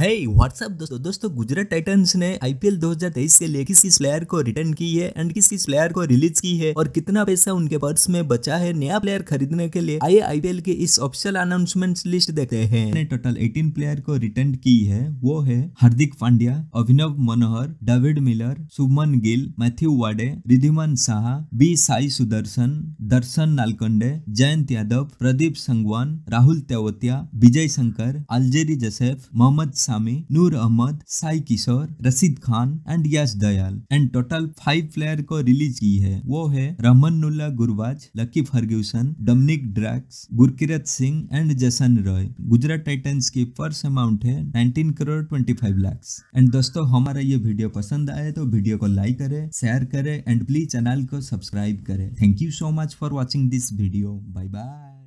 है व्हाट्सअप दोस्तों दोस्तों गुजरात टाइटंस ने आईपीएल 2023 के लिए किस किस प्लेयर को रिटर्न की है एंड किस किस प्लेयर को रिलीज की है और कितना पैसा उनके पर्स में बचा है नया प्लेयर खरीदने के लिए आइए आईपीएल के इस ऑफिशियल अनाउंसमेंट लिस्ट देखते हैं टोटल 18 प्लेयर को रिटर्न की है वो है Hardik Pandya Abhinav Manohar David Miller Shubman Gill Matthew Wade Wriddhiman Saha B Sai Sudharsan Darshan Nalkande Jayant Yadav Pradeep Sangwan Rahul Tewatia Vijay Shankar Alzarri Joseph Mohammad Same, Noor Ahmad Sai Kishore Rashid Khan and Yash Dayal and total five player को रिलीज की है वो है Rahmanullah Gurbaz Lockie Ferguson Dominic Drakes Gurkeerat Singh and Jason Roy Gujarat Titans की फर्स्ट अमाउंट है nineteen crore twenty five lakh and दोस्तों हमारा ये वीडियो पसंद आए तो वीडियो को लाइक करे शेयर करे एंड प्लीज चैनल को सब्सक्राइब करे thank you so much for watching this video bye bye